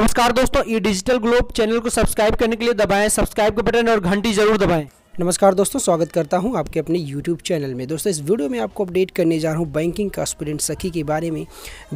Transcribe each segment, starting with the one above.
नमस्कार दोस्तों e digital globe channel को सब्सक्राइब करने के लिए दबाएं सब्सक्राइब के बटन और घंटी जरूर दबाएं नमस्कार दोस्तों स्वागत करता हूं आपके अपने यूट्यूब चैनल में दोस्तों इस वीडियो में आपको अपडेट करने जा रहा हूं बैंकिंग का स्टूडेंट सखी के बारे में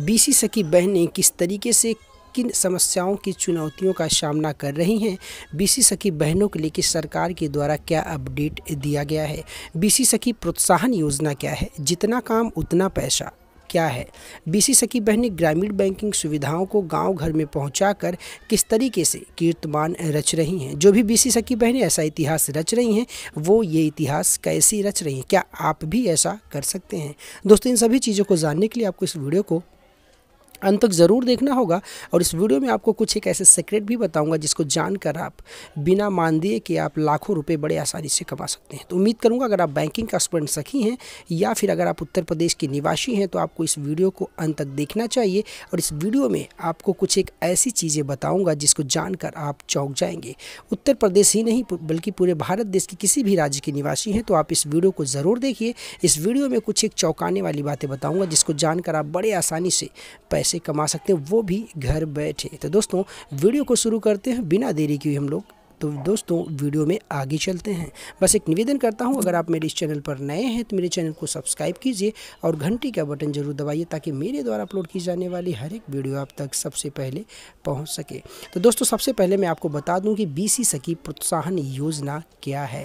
बीसी सखी बहनें किस तरीके से किन समस्याओं की चुनौतियों का सामना कर रही हैं बीसी सखी बहनों के लिए कि सरकार के द्वारा क्या अपडेट दिया गया है बीसी सखी प्रोत्साहन योजना क्या है जितना काम उतना पैसा क्या है बीसी बहन बहनें ग्रामीण बैंकिंग सुविधाओं को गांव घर में पहुंचाकर किस तरीके से कीर्तमान रच रही हैं जो भी बीसी सकी बहनें ऐसा इतिहास रच रही हैं वो ये इतिहास कैसी रच रही हैं क्या आप भी ऐसा कर सकते हैं दोस्तों इन सभी चीज़ों को जानने के लिए आपको इस वीडियो को अंत तक ज़रूर देखना होगा और इस वीडियो में आपको कुछ एक ऐसे सीक्रेट भी बताऊंगा जिसको जानकर आप बिना मान दिए कि आप लाखों रुपए बड़े आसानी से कमा सकते हैं तो उम्मीद करूंगा अगर आप बैंकिंग का स्टूडेंट सखी हैं या फिर अगर आप उत्तर प्रदेश के निवासी हैं तो आपको इस वीडियो को अंत तक देखना चाहिए और इस वीडियो में आपको कुछ एक ऐसी चीज़ें बताऊँगा जिसको जानकर आप चौंक जाएंगे उत्तर प्रदेश ही नहीं बल्कि पूरे भारत देश के किसी भी राज्य के निवासी हैं तो आप इस वीडियो को ज़रूर देखिए इस वीडियो में कुछ एक चौंकाने वाली बातें बताऊँगा जिसको जानकर आप बड़े आसानी से पैसे पैसे कमा सकते हैं वो भी घर बैठे तो दोस्तों वीडियो को शुरू करते हैं बिना देरी के हम लोग तो दोस्तों वीडियो में आगे चलते हैं बस एक निवेदन करता हूँ अगर आप मेरे इस चैनल पर नए हैं तो मेरे चैनल को सब्सक्राइब कीजिए और घंटी का बटन जरूर दबाइए ताकि मेरे द्वारा अपलोड की जाने वाली हर एक वीडियो आप तक सबसे पहले पहुँच सके तो दोस्तों सबसे पहले मैं आपको बता दूँ कि बी सखी प्रोत्साहन योजना क्या है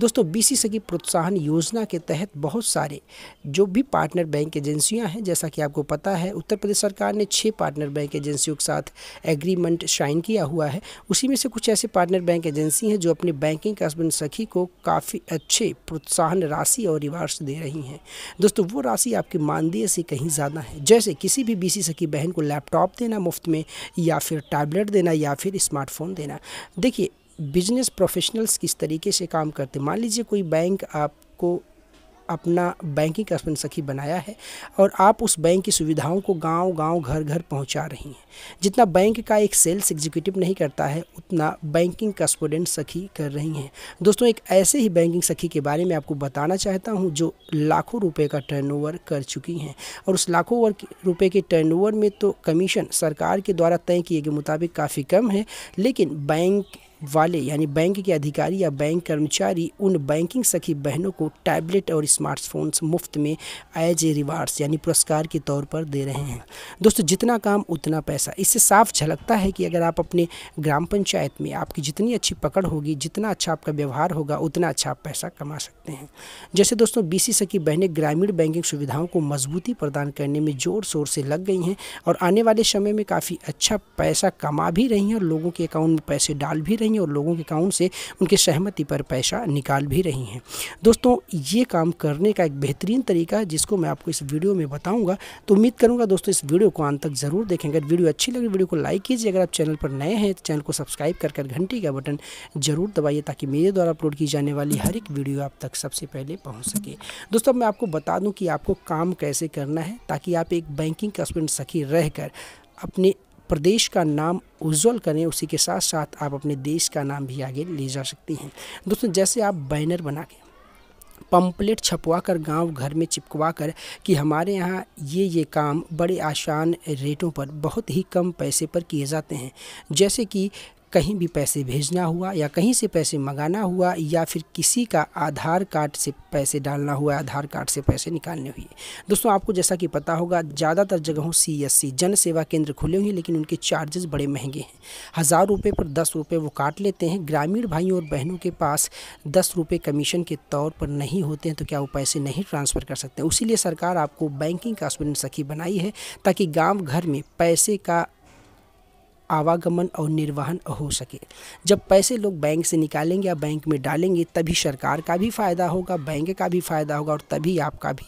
दोस्तों बी सखी प्रोत्साहन योजना के तहत बहुत सारे जो भी पार्टनर बैंक एजेंसियाँ हैं जैसा कि आपको पता है उत्तर प्रदेश सरकार ने छः पार्टनर बैंक एजेंसियों के साथ एग्रीमेंट साइन किया हुआ है उसी में से कुछ ऐसे पार्टनर बैंक बैंक एजेंसी हैं जो अपने बैंकिंग कस्बन सखी को काफ़ी अच्छे प्रोत्साहन राशि और रिवार्ड्स दे रही हैं दोस्तों वो राशि आपकी मानदेय से कहीं ज़्यादा है जैसे किसी भी बीसी सखी बहन को लैपटॉप देना मुफ्त में या फिर टैबलेट देना या फिर स्मार्टफोन देना देखिए बिजनेस प्रोफेशनल्स किस तरीके से काम करते मान लीजिए कोई बैंक आपको अपना बैंकिंग का अपन सखी बनाया है और आप उस बैंक की सुविधाओं को गांव गांव घर घर पहुंचा रही हैं जितना बैंक का एक सेल्स एग्जीक्यूटिव नहीं करता है उतना बैंकिंग का स्टूडेंट सखी कर रही हैं दोस्तों एक ऐसे ही बैंकिंग सखी के बारे में आपको बताना चाहता हूं जो लाखों रुपए का टर्न कर चुकी हैं और उस लाखों रुपये के टर्न में तो कमीशन सरकार के द्वारा तय किए गए मुताबिक काफ़ी कम है लेकिन बैंक वाले यानी बैंक के अधिकारी या बैंक कर्मचारी उन बैंकिंग सखी बहनों को टैबलेट और स्मार्टफोन्स मुफ्त में एज ए रिवार्ड्स यानी पुरस्कार के तौर पर दे रहे हैं दोस्तों जितना काम उतना पैसा इससे साफ झलकता है कि अगर आप अपने ग्राम पंचायत में आपकी जितनी अच्छी पकड़ होगी जितना अच्छा आपका व्यवहार होगा उतना अच्छा आप पैसा कमा सकते हैं जैसे दोस्तों बी सखी बहनें ग्रामीण बैंकिंग सुविधाओं को मजबूती प्रदान करने में ज़ोर शोर से लग गई हैं और आने वाले समय में काफ़ी अच्छा पैसा कमा भी रही हैं और लोगों के अकाउंट में पैसे डाल भी रही हैं हैं और लोगों के अकाउंट से उनके सहमति पर पैसा निकाल भी रही हैं दोस्तों ये काम करने का एक बेहतरीन तरीका है जिसको मैं आपको इस वीडियो में बताऊँगा तो उम्मीद करूँगा दोस्तों इस वीडियो को अंत तक ज़रूर देखें अगर वीडियो अच्छी लगे वीडियो को लाइक कीजिए अगर आप चैनल पर नए हैं तो चैनल को सब्सक्राइब कर कर घंटी का बटन ज़रूर दबाइए ताकि मेरे द्वारा अपलोड की जाने वाली हर एक वीडियो आप तक सबसे पहले पहुँच सके दोस्तों मैं आपको बता दूँ कि आपको काम कैसे करना है ताकि आप एक बैंकिंग का स्टूडेंट सखी रहकर अपने प्रदेश का नाम उज्जवल करें उसी के साथ साथ आप अपने देश का नाम भी आगे ले जा सकती हैं दोस्तों जैसे आप बैनर बना के पम्पलेट छपवा कर गाँव घर में चिपकवा कर कि हमारे यहाँ ये ये काम बड़े आसान रेटों पर बहुत ही कम पैसे पर किए जाते हैं जैसे कि कहीं भी पैसे भेजना हुआ या कहीं से पैसे मंगाना हुआ या फिर किसी का आधार कार्ड से पैसे डालना हुआ आधार कार्ड से पैसे निकालने हुए दोस्तों आपको जैसा कि पता होगा ज़्यादातर जगहों सी एस सी जन सेवा केंद्र खुले हुए हैं लेकिन उनके चार्जेस बड़े महंगे हैं हज़ार रुपये पर दस रुपये वो काट लेते हैं ग्रामीण भाइयों और बहनों के पास दस रुपये कमीशन के तौर पर नहीं होते हैं तो क्या वो पैसे नहीं ट्रांसफ़र कर सकते उसीलिए सरकार आपको बैंकिंग का स्टूडेंट सखी बनाई है ताकि गाँव घर में पैसे का आवागमन और निर्वहन हो सके जब पैसे लोग बैंक से निकालेंगे या बैंक में डालेंगे तभी सरकार का भी फ़ायदा होगा बैंक का भी फ़ायदा होगा और तभी आपका भी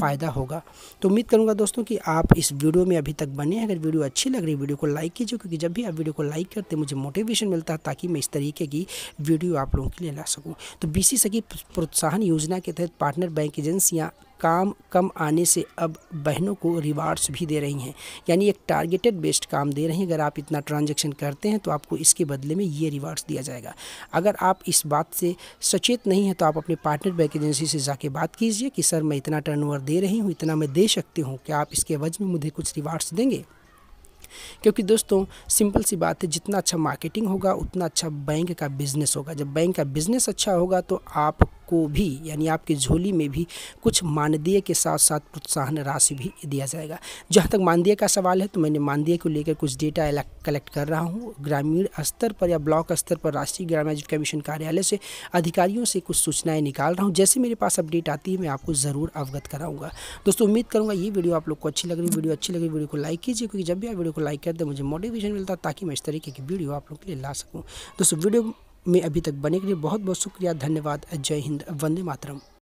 फ़ायदा होगा तो उम्मीद करूँगा दोस्तों कि आप इस वीडियो में अभी तक बने हैं अगर वीडियो अच्छी लग रही वीडियो को लाइक कीजिए क्योंकि जब भी आप वीडियो को लाइक करते मुझे मोटिवेशन मिलता है ताकि मैं इस तरीके की वीडियो आप लोगों के लिए ला सकूँ तो बी सखी प्रोत्साहन योजना के तहत पार्टनर बैंक एजेंसियाँ काम कम आने से अब बहनों को रिवार्ड्स भी दे रही हैं यानी एक टारगेटेड बेस्ड काम दे रही हैं अगर आप इतना ट्रांजेक्शन करते हैं तो आपको इसके बदले में ये रिवार्ड्स दिया जाएगा अगर आप इस बात से सचेत नहीं हैं तो आप अपने पार्टनर बैंक एजेंसी से जाके बात कीजिए कि सर मैं इतना टर्न दे रही हूँ इतना मैं दे सकती हूँ क्या आप इसके अवज में मुझे कुछ रिवार्ड्स देंगे क्योंकि दोस्तों सिंपल सी बात है जितना अच्छा मार्केटिंग होगा उतना अच्छा बैंक का बिज़नेस होगा जब बैंक का बिज़नेस अच्छा होगा तो आप को भी यानी आपकी झोली में भी कुछ मानदेय के साथ साथ प्रोत्साहन राशि भी दिया जाएगा जहाँ तक मानदेय का सवाल है तो मैंने मानदेय को लेकर कुछ डेटा कलेक्ट कर रहा हूँ ग्रामीण स्तर पर या ब्लॉक स्तर पर राष्ट्रीय ग्रामीण कमीशन कार्यालय से अधिकारियों से कुछ सूचनाएँ निकाल रहा हूँ जैसे मेरे पास अपडेट आती है मैं आपको ज़रूर अवगत कराऊंगा दोस्तों उम्मीद करूँगा ये वीडियो आप लोग को अच्छी लग रही वीडियो अच्छी लगी वीडियो को लाइक कीजिए क्योंकि जब भी आप वीडियो को लाइक करते हैं मुझे मोटिवेशन मिलता ताकि मैं इस तरीके की वीडियो आप लोग के लिए ला सकूँ दोस्तों वीडियो में अभी तक बने के लिए बहुत बहुत शुक्रिया धन्यवाद जय हिंद वंदे मातरम